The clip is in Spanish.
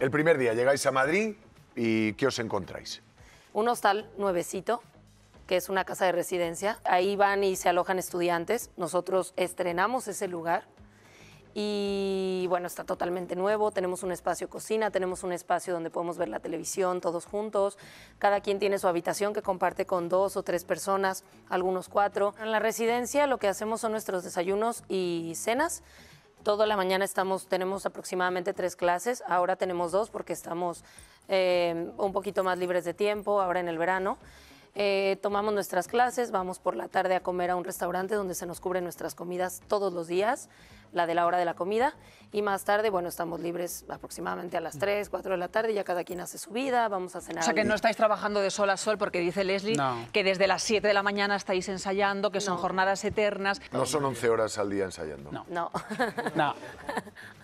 El primer día llegáis a Madrid y ¿qué os encontráis? Un hostal nuevecito, que es una casa de residencia. Ahí van y se alojan estudiantes. Nosotros estrenamos ese lugar y bueno, está totalmente nuevo. Tenemos un espacio cocina, tenemos un espacio donde podemos ver la televisión todos juntos. Cada quien tiene su habitación que comparte con dos o tres personas, algunos cuatro. En la residencia lo que hacemos son nuestros desayunos y cenas. Toda la mañana estamos, tenemos aproximadamente tres clases, ahora tenemos dos porque estamos eh, un poquito más libres de tiempo, ahora en el verano. Eh, tomamos nuestras clases, vamos por la tarde a comer a un restaurante donde se nos cubren nuestras comidas todos los días, la de la hora de la comida, y más tarde, bueno, estamos libres aproximadamente a las 3, mm. 4 de la tarde, ya cada quien hace su vida, vamos a cenar. O sea que no estáis trabajando de sol a sol, porque dice Leslie que desde las 7 de la mañana estáis ensayando, que son jornadas eternas. No son 11 horas al día ensayando. No. No. no.